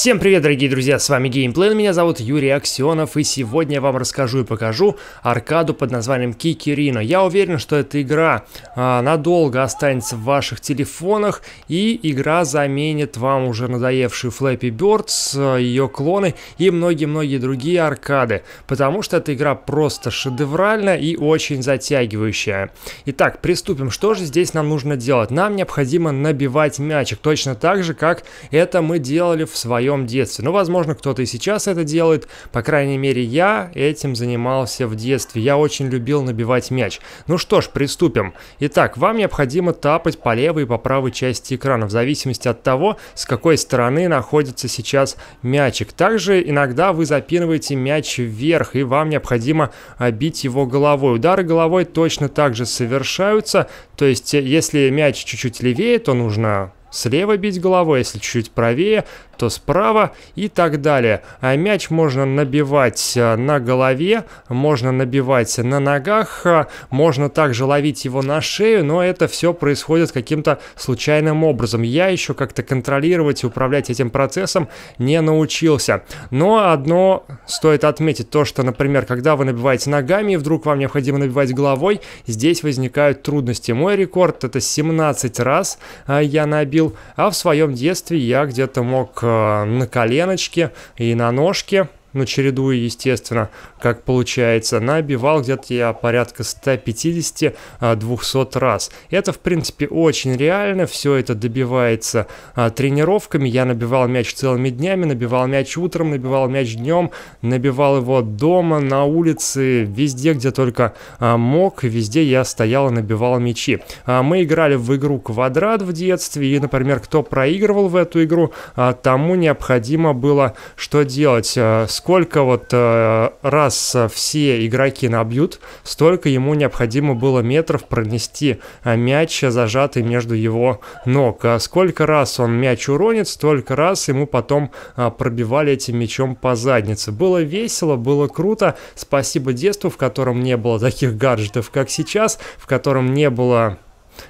Всем привет, дорогие друзья, с вами Геймплей, меня зовут Юрий Аксенов, и сегодня я вам расскажу и покажу аркаду под названием Кикирино. Я уверен, что эта игра а, надолго останется в ваших телефонах, и игра заменит вам уже надоевшую Flappy Бёрдс, а, ее клоны и многие-многие другие аркады, потому что эта игра просто шедевральна и очень затягивающая. Итак, приступим. Что же здесь нам нужно делать? Нам необходимо набивать мячик, точно так же, как это мы делали в своем своем детстве. Ну, возможно, кто-то и сейчас это делает. По крайней мере, я этим занимался в детстве. Я очень любил набивать мяч. Ну что ж, приступим. Итак, вам необходимо тапать по левой и по правой части экрана, в зависимости от того, с какой стороны находится сейчас мячик. Также иногда вы запинываете мяч вверх, и вам необходимо бить его головой. Удары головой точно так же совершаются, то есть если мяч чуть-чуть левее, то нужно Слева бить головой, если чуть правее, то справа и так далее. А мяч можно набивать э, на голове, можно набивать на ногах, э, можно также ловить его на шею, но это все происходит каким-то случайным образом. Я еще как-то контролировать и управлять этим процессом не научился. Но одно стоит отметить, то что, например, когда вы набиваете ногами и вдруг вам необходимо набивать головой, здесь возникают трудности. Мой рекорд это 17 раз э, я набил любил, а в своем детстве я где-то мог э, на коленочке и на ножке но ну, чередуя, естественно, как получается. Набивал где-то я порядка 150-200 а, раз. Это, в принципе, очень реально, все это добивается а, тренировками. Я набивал мяч целыми днями, набивал мяч утром, набивал мяч днем, набивал его дома, на улице, везде, где только а, мог, везде я стоял и набивал мячи. А, мы играли в игру «Квадрат» в детстве, и, например, кто проигрывал в эту игру, а, тому необходимо было что делать? А, сколько вот э, раз все игроки набьют, столько ему необходимо было метров пронести э, мяч, э, зажатый между его ног. А сколько раз он мяч уронит, столько раз ему потом пробивали этим мячом по заднице. Было весело, было круто. Спасибо детству, в котором не было таких гаджетов, как сейчас, в котором не было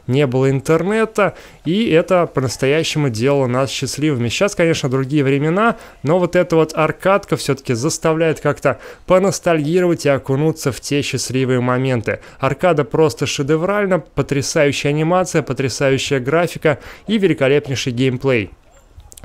не было интернета, и это по-настоящему делало нас счастливыми. Сейчас, конечно, другие времена, но вот эта вот аркадка все-таки заставляет как-то поностальгировать и окунуться в те счастливые моменты. Аркада просто шедеврально, потрясающая анимация, потрясающая графика и великолепнейший геймплей.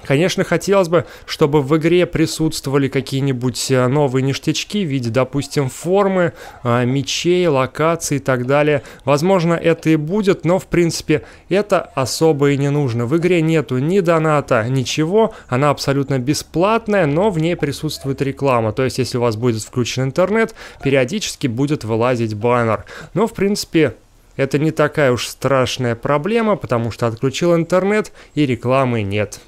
Конечно, хотелось бы, чтобы в игре присутствовали какие-нибудь э, новые ништячки в виде, допустим, формы, э, мечей, локаций и так далее. Возможно, это и будет, но, в принципе, это особо и не нужно. В игре нету ни доната, ничего, она абсолютно бесплатная, но в ней присутствует реклама. То есть, если у вас будет включен интернет, периодически будет вылазить баннер. Но, в принципе, это не такая уж страшная проблема, потому что отключил интернет и рекламы нет.